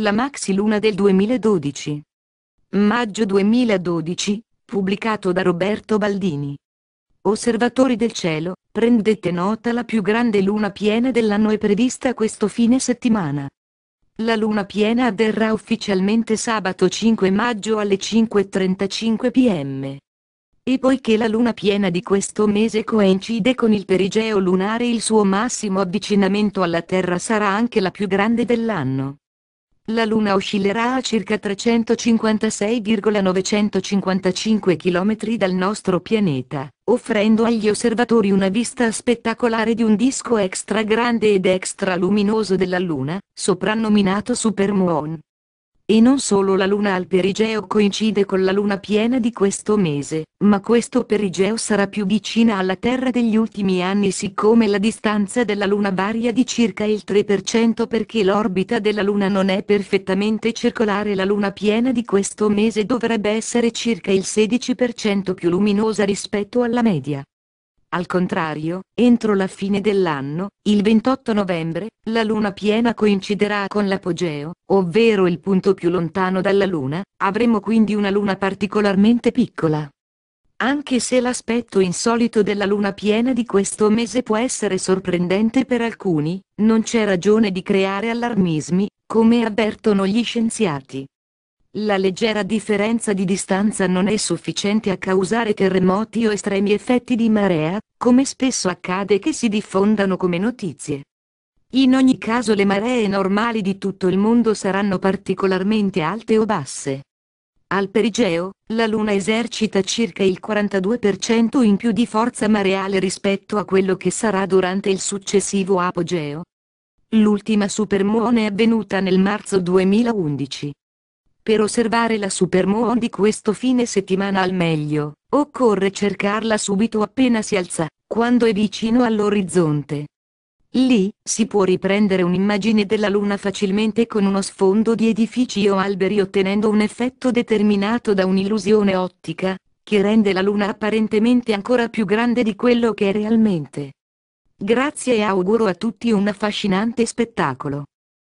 La Maxi Luna del 2012. Maggio 2012, pubblicato da Roberto Baldini. Osservatori del cielo, prendete nota la più grande luna piena dell'anno è prevista questo fine settimana. La luna piena avverrà ufficialmente sabato 5 maggio alle 5.35 pm. E poiché la luna piena di questo mese coincide con il perigeo lunare il suo massimo avvicinamento alla Terra sarà anche la più grande dell'anno. La Luna oscillerà a circa 356,955 km dal nostro pianeta, offrendo agli osservatori una vista spettacolare di un disco extra grande ed extra luminoso della Luna, soprannominato Supermoon e non solo la luna al perigeo coincide con la luna piena di questo mese, ma questo perigeo sarà più vicina alla Terra degli ultimi anni siccome la distanza della luna varia di circa il 3% perché l'orbita della luna non è perfettamente circolare la luna piena di questo mese dovrebbe essere circa il 16% più luminosa rispetto alla media. Al contrario, entro la fine dell'anno, il 28 novembre, la luna piena coinciderà con l'apogeo, ovvero il punto più lontano dalla luna, avremo quindi una luna particolarmente piccola. Anche se l'aspetto insolito della luna piena di questo mese può essere sorprendente per alcuni, non c'è ragione di creare allarmismi, come avvertono gli scienziati. La leggera differenza di distanza non è sufficiente a causare terremoti o estremi effetti di marea, come spesso accade che si diffondano come notizie. In ogni caso le maree normali di tutto il mondo saranno particolarmente alte o basse. Al perigeo, la Luna esercita circa il 42% in più di forza mareale rispetto a quello che sarà durante il successivo apogeo. L'ultima supermuone è avvenuta nel marzo 2011. Per osservare la Supermoon di questo fine settimana al meglio, occorre cercarla subito appena si alza, quando è vicino all'orizzonte. Lì, si può riprendere un'immagine della Luna facilmente con uno sfondo di edifici o alberi ottenendo un effetto determinato da un'illusione ottica, che rende la Luna apparentemente ancora più grande di quello che è realmente. Grazie e auguro a tutti un affascinante spettacolo.